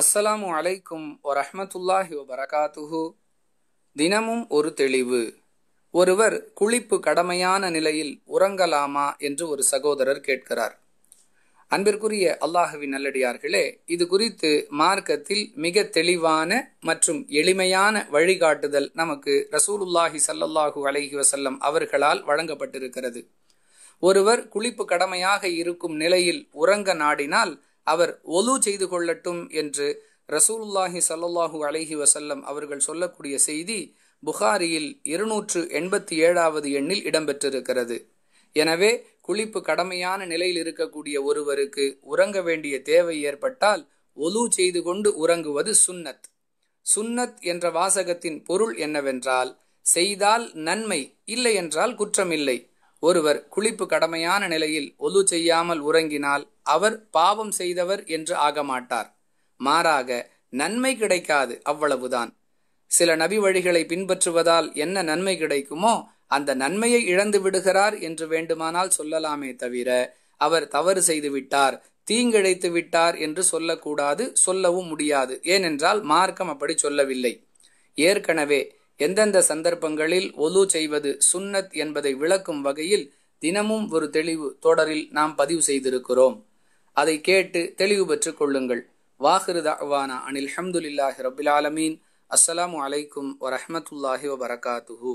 அஸ்ஸலாமு அலைக்கும் வரஹமத்துல்லாஹி வபரகாத்துஹு தினமும் ஒரு தெளிவு ஒருவர் குளிப்பு கடமையான நிலையில் உறங்கலாமா என்று ஒரு சகோதரர் கேட்கிறார் அன்பிற்குரிய அல்லாஹுவின் நல்லடியார்களே இது குறித்து மார்க்கத்தில் மிக தெளிவான மற்றும் எளிமையான வழிகாட்டுதல் நமக்கு ரசூலுல்லாஹி சல்லல்லாஹு அலஹி வசல்லம் அவர்களால் வழங்கப்பட்டிருக்கிறது ஒருவர் குளிப்பு கடமையாக இருக்கும் நிலையில் உறங்க நாடினால் அவர் ஒலு செய்து கொள்ளட்டும் என்று ரசூலுல்லாஹி சல்லாஹு அலஹி வசல்லம் அவர்கள் சொல்லக்கூடிய செய்தி புகாரியில் இருநூற்று எண்பத்தி ஏழாவது எண்ணில் இடம்பெற்றிருக்கிறது எனவே குளிப்பு கடமையான நிலையில் இருக்கக்கூடிய ஒருவருக்கு உறங்க வேண்டிய தேவை ஏற்பட்டால் ஒலு செய்து கொண்டு உறங்குவது சுன்னத் சுன்னத் என்ற வாசகத்தின் பொருள் என்னவென்றால் செய்தால் நன்மை இல்லை என்றால் குற்றமில்லை ஒருவர் குளிப்பு கடமையான நிலையில் ஒலு செய்யாமல் உறங்கினால் அவர் பாவம் செய்தவர் என்று ஆக மாட்டார் மாறாக நன்மை கிடைக்காது அவ்வளவுதான் சில நபி வழிகளை பின்பற்றுவதால் என்ன நன்மை கிடைக்குமோ அந்த நன்மையை இழந்து விடுகிறார் என்று வேண்டுமானால் சொல்லலாமே தவிர அவர் தவறு செய்து விட்டார் தீங்கிழைத்து விட்டார் என்று சொல்லக்கூடாது சொல்லவும் முடியாது ஏனென்றால் மார்க்கம் அப்படி சொல்லவில்லை ஏற்கனவே எந்தெந்த சந்தர்ப்பங்களில் ஒலு செய்வது சுன்னத் என்பதை விளக்கும் வகையில் தினமும் ஒரு தெளிவு தொடரில் நாம் பதிவு செய்திருக்கிறோம் அதை கேட்டு தெளிவு பெற்றுக் கொள்ளுங்கள் வாஹிரு தாவானா அனில் ஹம்துல்லாஹி ரபுல் ஆலமீன் அஸ்ஸலாமு அலைக்கும் வரமத்துல்லாஹி வபரகாத்துஹூ